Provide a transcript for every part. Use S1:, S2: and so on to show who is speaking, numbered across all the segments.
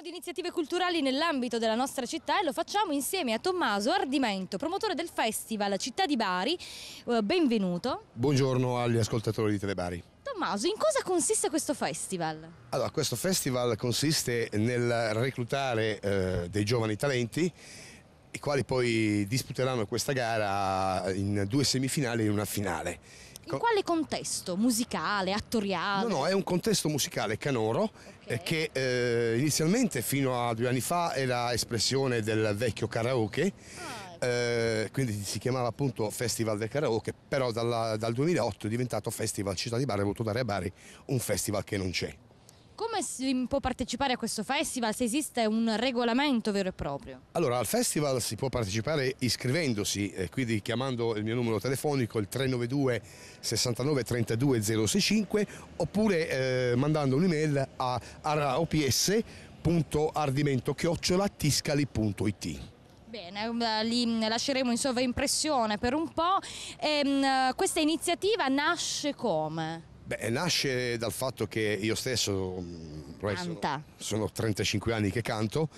S1: Parliamo di iniziative culturali nell'ambito della nostra città e lo facciamo insieme a Tommaso Ardimento, promotore del festival Città di Bari. Eh, benvenuto.
S2: Buongiorno agli ascoltatori di Telebari.
S1: Tommaso, in cosa consiste questo festival?
S2: Allora, questo festival consiste nel reclutare eh, dei giovani talenti i quali poi disputeranno questa gara in due semifinali e una finale
S1: in quale contesto? Musicale, attoriale?
S2: No, no, è un contesto musicale canoro eh, okay. che eh, inizialmente fino a due anni fa era espressione del vecchio karaoke. Ah. Eh, quindi si chiamava appunto Festival del Karaoke, però dalla, dal 2008 è diventato Festival Città di Bari, è voluto dare a Bari un festival che non c'è.
S1: Come si può partecipare a questo festival se esiste un regolamento vero e proprio?
S2: Allora, al festival si può partecipare iscrivendosi, eh, quindi chiamando il mio numero telefonico il 392 69 32 065 oppure eh, mandando un'email a raops.ardimentochiocciolatiscali.it.
S1: Bene, um, li mm, lasceremo in sovraimpressione per un po'. E, ehm, questa iniziativa nasce come?
S2: Beh, nasce dal fatto che io stesso mm, sono, sono 35 anni che canto.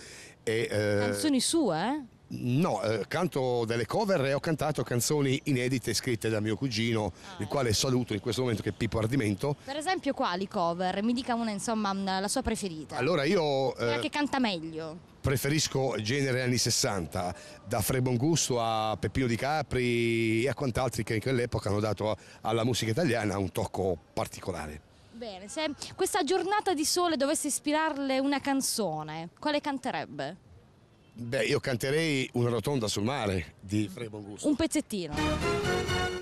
S2: E, eh, Canzoni
S1: sue? Eh?
S2: No, eh, canto delle cover e ho cantato canzoni inedite scritte da mio cugino, ah, il quale saluto in questo momento che è Pippo Ardimento.
S1: Per esempio quali cover? Mi dica una insomma la sua preferita. Allora
S2: io... Quella eh, che
S1: canta meglio.
S2: Preferisco genere anni 60, da Fre Bongusto a Peppino Di Capri e a quant'altri che in quell'epoca hanno dato alla musica italiana un tocco particolare.
S1: Bene, se questa giornata di sole dovesse ispirarle una canzone, quale canterebbe?
S2: Beh, io canterei Una rotonda sul mare di Fremon Gusto.
S1: Un pezzettino.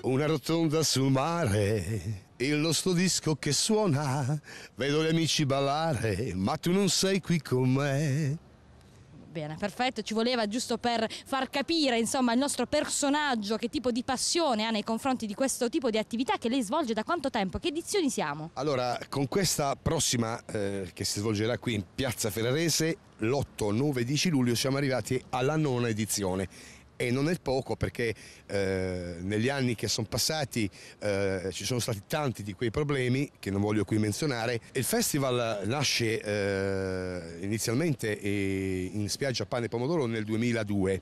S2: Una rotonda sul mare, il nostro disco che suona, vedo gli amici ballare, ma tu non sei qui con me.
S1: Bene, perfetto, ci voleva giusto per far capire insomma il nostro personaggio che tipo di passione ha nei confronti di questo tipo di attività che lei svolge da quanto tempo, che edizioni siamo?
S2: Allora, con questa prossima eh, che si svolgerà qui in Piazza Ferrarese l'8, 9, 10 luglio siamo arrivati alla nona edizione e non è poco perché eh, negli anni che sono passati eh, ci sono stati tanti di quei problemi che non voglio qui menzionare. Il festival nasce eh, inizialmente eh, in spiaggia Pane e Pomodoro nel 2002.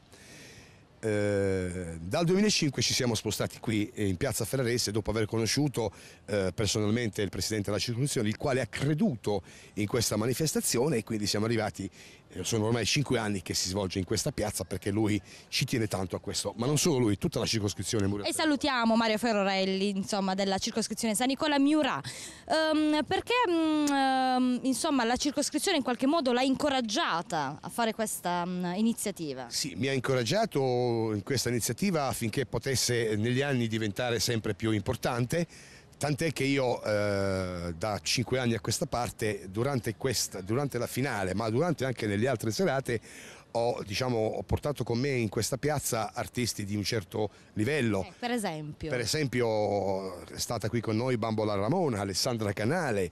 S2: Eh, dal 2005 ci siamo spostati qui eh, in piazza Ferrarese dopo aver conosciuto eh, personalmente il presidente della circolazione, il quale ha creduto in questa manifestazione e quindi siamo arrivati sono ormai cinque anni che si svolge in questa piazza perché lui ci tiene tanto a questo, ma non solo lui, tutta la circoscrizione Murat. E
S1: salutiamo Mario Ferrorelli, insomma, della circoscrizione San Nicola Miura, um, ehm, perché um, insomma, la circoscrizione in qualche modo l'ha incoraggiata a fare questa um, iniziativa. Sì,
S2: mi ha incoraggiato in questa iniziativa affinché potesse negli anni diventare sempre più importante Tant'è che io eh, da 5 anni a questa parte, durante, questa, durante, la finale, ma durante anche nelle altre serate, ho, diciamo, ho, portato con me in questa piazza artisti di un certo livello. Eh,
S1: per esempio? Per
S2: esempio è stata qui con noi Bambola Ramona, Alessandra Canale,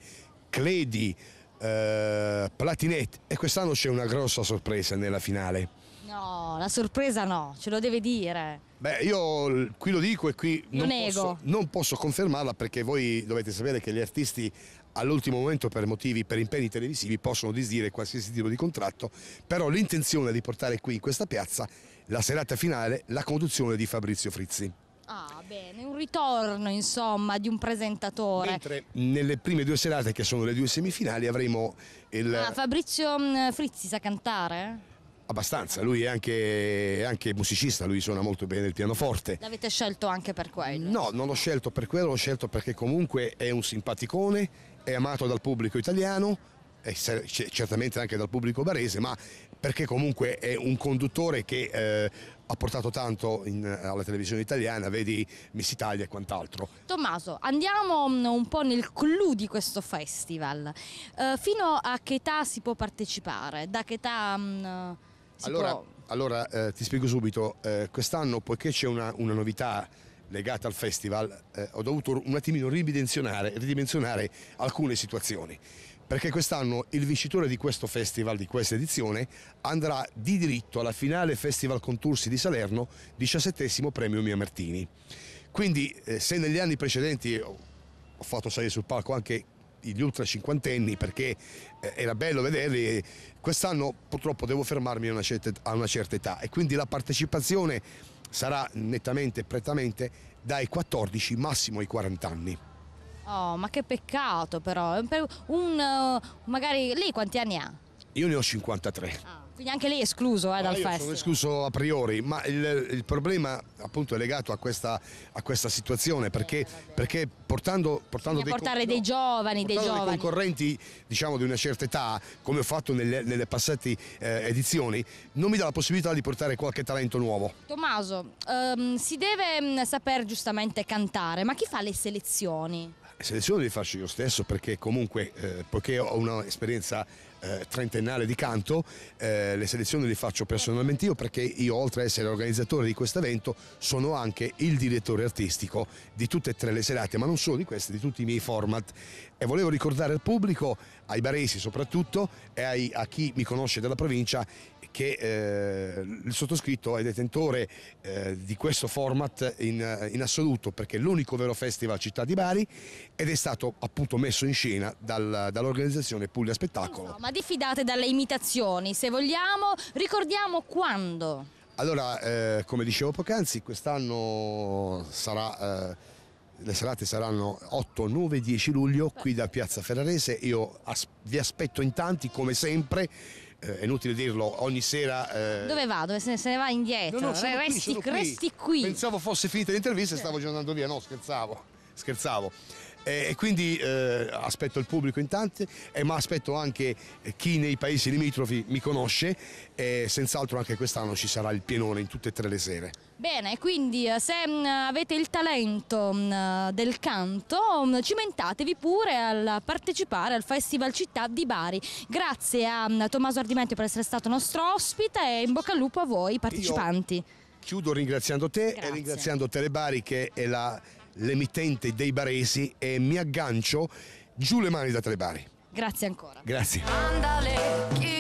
S2: Cledi, eh, Platinette e quest'anno c'è una grossa sorpresa nella finale.
S1: No, la sorpresa no, ce lo deve dire.
S2: Beh, io qui lo dico e qui non posso, non posso confermarla perché voi dovete sapere che gli artisti all'ultimo momento per motivi, per impegni televisivi possono disdire qualsiasi tipo di contratto, però l'intenzione di portare qui in questa piazza la serata finale, la conduzione di Fabrizio Frizzi.
S1: Ah bene, un ritorno insomma di un presentatore. Mentre
S2: nelle prime due serate che sono le due semifinali avremo il... Ah,
S1: Fabrizio mm, Frizzi sa cantare?
S2: Abbastanza, lui è anche, anche, musicista, lui suona molto bene il pianoforte.
S1: L'avete scelto anche per quello? No,
S2: non l'ho scelto per quello, l'ho scelto perché comunque è un simpaticone, è amato dal pubblico italiano, certamente anche dal pubblico barese, ma perché comunque è un conduttore che eh, ha portato tanto in, alla televisione italiana, vedi Miss Italia e quant'altro.
S1: Tommaso, andiamo mm, un po' nel clou di questo festival. Uh, fino a che età si può partecipare? Da che età um, si allora, può...
S2: Allora, eh, ti spiego subito. Eh, Quest'anno, poiché c'è una, una novità legata al festival, eh, ho dovuto un attimino ridimensionare, ridimensionare alcune situazioni perché quest'anno il vincitore di questo festival, di questa edizione, andrà di diritto alla finale Festival Contursi di Salerno, 17 premio Mia Martini. Quindi eh, se negli anni precedenti ho fatto salire sul palco anche gli ultra cinquantenni perché eh, era bello vederli, quest'anno purtroppo devo fermarmi a una, certa, a una certa età e quindi la partecipazione sarà nettamente, prettamente dai 14 massimo ai 40 anni.
S1: Oh, ma che peccato però. Un, eh, magari lei quanti anni ha?
S2: Io ne ho 53. Ah,
S1: quindi anche lei è escluso eh, dal festival? Sono
S2: escluso a priori, ma il, il problema appunto è legato a questa, a questa situazione perché, eh, perché portando, portando dei, portare
S1: dei no, giovani, portando dei giovani. Dei
S2: concorrenti diciamo, di una certa età, come ho fatto nelle, nelle passate eh, edizioni, non mi dà la possibilità di portare qualche talento nuovo.
S1: Tommaso, ehm, si deve mm, saper giustamente cantare, ma chi fa le selezioni?
S2: Le selezioni le faccio io stesso perché comunque, eh, poiché ho un'esperienza eh, trentennale di canto, eh, le selezioni le faccio personalmente io perché io oltre ad essere organizzatore di questo evento sono anche il direttore artistico di tutte e tre le serate, ma non solo solo di questi, di tutti i miei format. E volevo ricordare al pubblico, ai baresi soprattutto, e ai, a chi mi conosce della provincia, che eh, il sottoscritto è detentore eh, di questo format in, in assoluto, perché è l'unico vero festival città di Bari ed è stato appunto messo in scena dal, dall'organizzazione Puglia Spettacolo.
S1: No, ma diffidate dalle imitazioni, se vogliamo, ricordiamo quando.
S2: Allora, eh, come dicevo poc'anzi, quest'anno sarà eh, le serate saranno 8, 9, 10 luglio qui da Piazza Ferrarese, io as vi aspetto in tanti come sempre, eh, è inutile dirlo, ogni sera... Eh...
S1: Dove va? Dove se ne, se ne va indietro? No, no, eh, resti, qui, qui. resti
S2: qui. Pensavo fosse finita l'intervista e stavo già andando via, no scherzavo, scherzavo e, quindi eh, aspetto il pubblico in tanti, eh, ma aspetto anche eh, chi nei paesi limitrofi mi conosce e senz'altro anche quest'anno ci sarà il pienone in tutte e tre le sere.
S1: Bene, quindi eh, se mm, avete il talento mm, del canto, mm, cimentatevi pure al partecipare al Festival Città di Bari. Grazie a Tommaso Ardimento per essere stato nostro ospite e in bocca al lupo a voi partecipanti. Io
S2: chiudo ringraziando te Grazie. e ringraziando Telebari che è la l'emittente dei baresi e mi aggancio giù le mani da tre bari.
S1: Grazie ancora. Grazie. Andale,